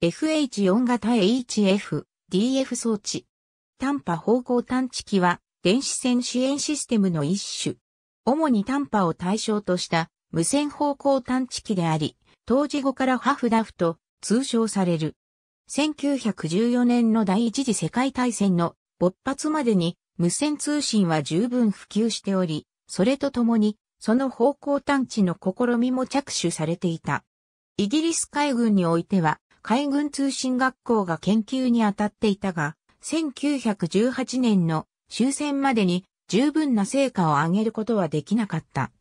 FH4 型 HF、DF 装置。短波方向探知機は電子線支援システムの一種。主に短波を対象とした無線方向探知機であり、当時後からハフダフと通称される。1914年の第一次世界大戦の勃発までに無線通信は十分普及しており、それとともにその方向探知の試みも着手されていた。イギリス海軍においては海軍通信学校が研究に当たっていたが、1918年の終戦までに十分な成果を上げることはできなかった。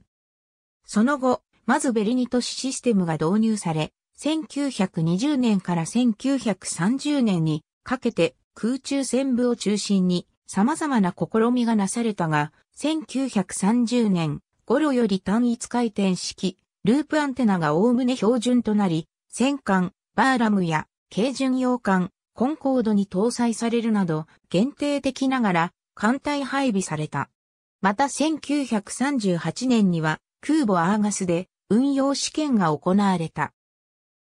その後、まずベルニトシシステムが導入され、1920年から1930年にかけて空中戦部を中心に様々な試みがなされたが、1930年頃より単一回転式、ループアンテナが概ね標準となり、戦艦、バーラムや軽巡洋艦、コンコードに搭載されるなど、限定的ながら艦隊配備された。また1938年には空母アーガスで運用試験が行われた。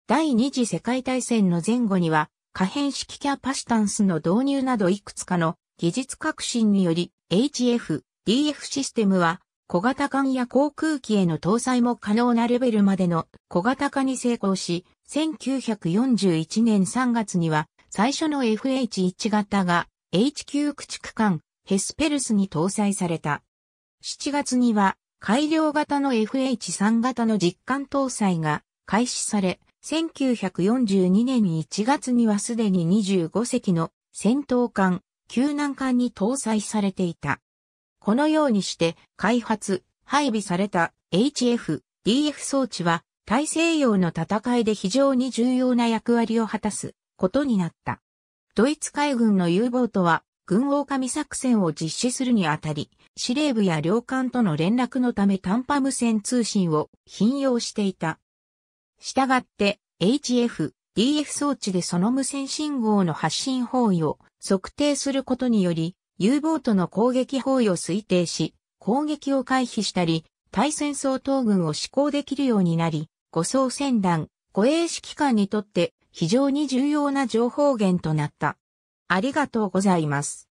第二次世界大戦の前後には可変式キャパシタンスの導入などいくつかの技術革新により HF、DF システムは小型艦や航空機への搭載も可能なレベルまでの小型化に成功し、1941年3月には最初の FH1 型が H9 駆逐艦ヘスペルスに搭載された。7月には改良型の FH3 型の実艦搭載が開始され、1942年1月にはすでに25隻の戦闘艦、救難艦に搭載されていた。このようにして開発、配備された HF、DF 装置は大西洋の戦いで非常に重要な役割を果たすことになった。ドイツ海軍の U ボートは軍王神作戦を実施するにあたり、司令部や領艦との連絡のため短波無線通信を頻用していた。したがって HF、DF 装置でその無線信号の発信方位を測定することにより、U ボートの攻撃方位を推定し、攻撃を回避したり、対戦相当軍を施行できるようになり、護送船団、護衛指揮官にとって非常に重要な情報源となった。ありがとうございます。